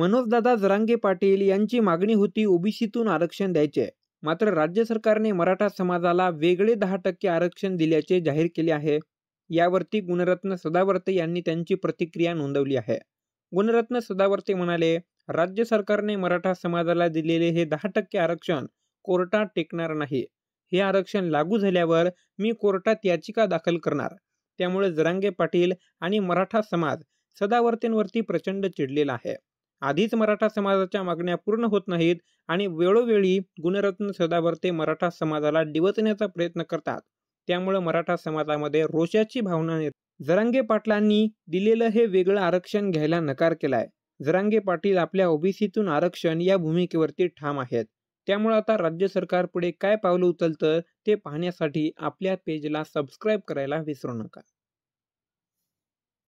मनोजदादा जरांगे पाटील यांची मागणी होती ओबीसीतून आरक्षण द्यायचे मात्र राज्य सरकारने मराठा समाजाला वेगळे दहा टक्के आरक्षण दिल्याचे जाहीर केले आहे यावरती गुणरत्न सदावर्ते यांनी त्यांची प्रतिक्रिया नोंदवली आहे गुणरत्न सदावर्ते म्हणाले राज्य सरकारने मराठा समाजाला दिलेले हे दहा टक्के आरक्षण कोर्टात टेकणार नाही हे आरक्षण लागू झाल्यावर मी कोर्टात याचिका दाखल करणार त्यामुळे जरांगे पाटील आणि मराठा समाज सदावर्तेंवरती प्रचंड चिडलेला आहे आधीच मराठा समाजाच्या मागण्या पूर्ण होत नाहीत आणि वेळोवेळी गुणरत्न सदावर ते मराठा समाजाला डिवचण्याचा प्रयत्न करतात त्यामुळे मराठा समाजामध्ये रोषाची भावना जरांगे पाटलांनी दिलेलं हे वेगळं आरक्षण घ्यायला नकार केलाय जरांगे पाटील आपल्या ओबीसीतून आरक्षण या भूमिकेवरती ठाम आहेत त्यामुळे आता राज्य सरकार पुढे काय पावलं उचलतं ते पाहण्यासाठी आपल्या पेजला सबस्क्राईब करायला विसरू नका